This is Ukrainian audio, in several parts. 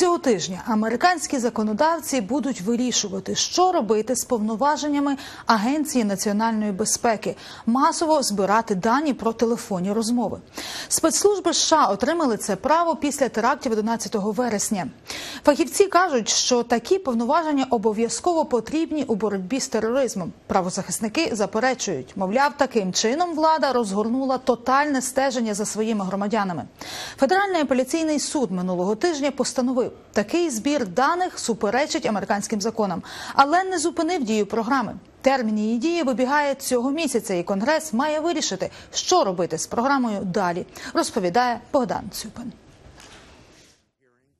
Цього тижня американські законодавці будуть вирішувати, що робити з повноваженнями Агенції національної безпеки, масово збирати дані про телефонні розмови. Спецслужби США отримали це право після терактів 11 вересня. Фахівці кажуть, що такі повноваження обов'язково потрібні у боротьбі з тероризмом. Правозахисники заперечують, мовляв, таким чином влада розгорнула тотальне стеження за своїми громадянами. Федеральний апеляційний суд минулого тижня постановив такий збір даних суперечить американським законам, але не зупинив дію програми. Термін її дії вибігає цього місяця, і конгрес має вирішити, що робити з програмою далі. Розповідає Богдан Цюпин.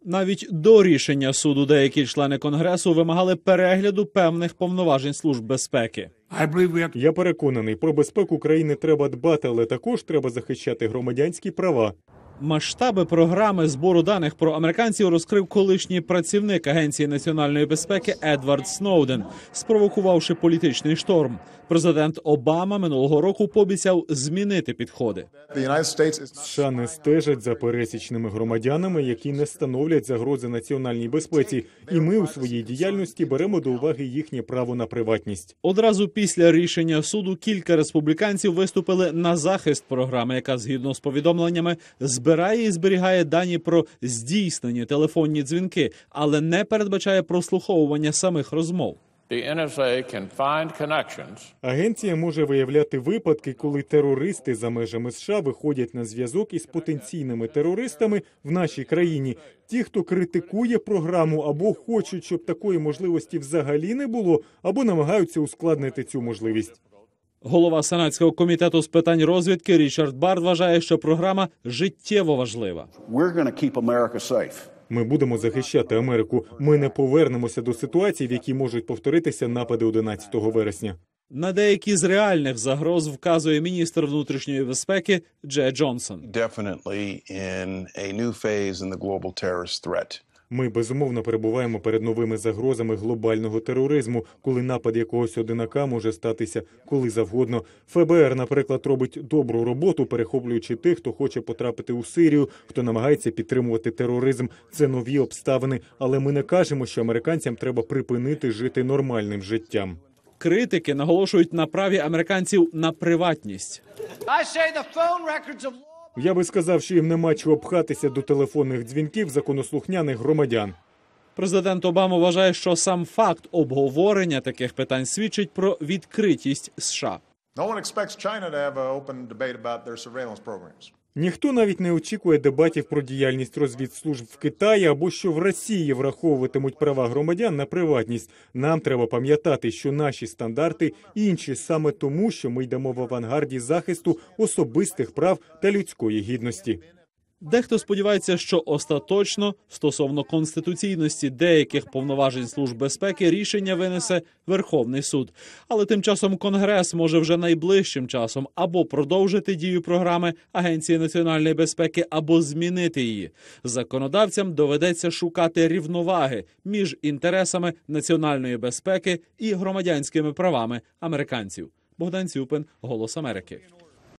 Навіть до рішення суду деякі члени конгресу вимагали перегляду певних повноважень служб безпеки. Я переконаний про безпеку країни треба дбати, але також треба захищати громадянські права. Масштаби програми збору даних про американців розкрив колишній працівник Агенції національної безпеки Едвард Сноуден, спровокувавши політичний шторм. Президент Обама минулого року пообіцяв змінити підходи. США не стежать за пересічними громадянами, які не становлять загрози національній безпеці, і ми у своїй діяльності беремо до уваги їхнє право на приватність. Одразу після рішення суду кілька республіканців виступили на захист програми, яка згідно з повідомленнями зберігає збирає і зберігає дані про здійснені телефонні дзвінки, але не передбачає прослуховування самих розмов. Агенція може виявляти випадки, коли терористи за межами США виходять на зв'язок із потенційними терористами в нашій країні. Ті, хто критикує програму або хочуть, щоб такої можливості взагалі не було, або намагаються ускладнити цю можливість. Голова Сенатського комітету з питань розвідки Річард Бар вважає, що програма життєво важлива. Ми будемо захищати Америку. Ми не повернемося до ситуації, в якій можуть повторитися напади 11 вересня. На деякі з реальних загроз вказує міністр внутрішньої безпеки Дже Джонсон. Ми безумовно перебуваємо перед новими загрозами глобального тероризму, коли напад якогось одинака може статися коли завгодно. ФБР, наприклад, робить добру роботу, перехоплюючи тих, хто хоче потрапити у Сирію, хто намагається підтримувати тероризм. Це нові обставини. Але ми не кажемо, що американцям треба припинити жити нормальним життям. Критики наголошують на праві американців на приватність. Я би сказав, що їм нема чого пхатися до телефонних дзвінків законослухняних громадян. Президент Обама вважає, що сам факт обговорення таких питань свідчить про відкритість США. No one expects China to have an open debate about their surveillance programs. Ніхто навіть не очікує дебатів про діяльність розвідслужб в Китаї або що в Росії враховуватимуть права громадян на приватність. Нам треба пам'ятати, що наші стандарти інші саме тому, що ми йдемо в авангарді захисту особистих прав та людської гідності. Дехто сподівається, що остаточно стосовно конституційності деяких повноважень служб безпеки рішення винесе Верховний суд, але тим часом Конгрес може вже найближчим часом або продовжити дію програми Агенції національної безпеки, або змінити її. Законодавцям доведеться шукати рівноваги між інтересами національної безпеки і громадянськими правами американців. Богдан Цюпин, Голос Америки.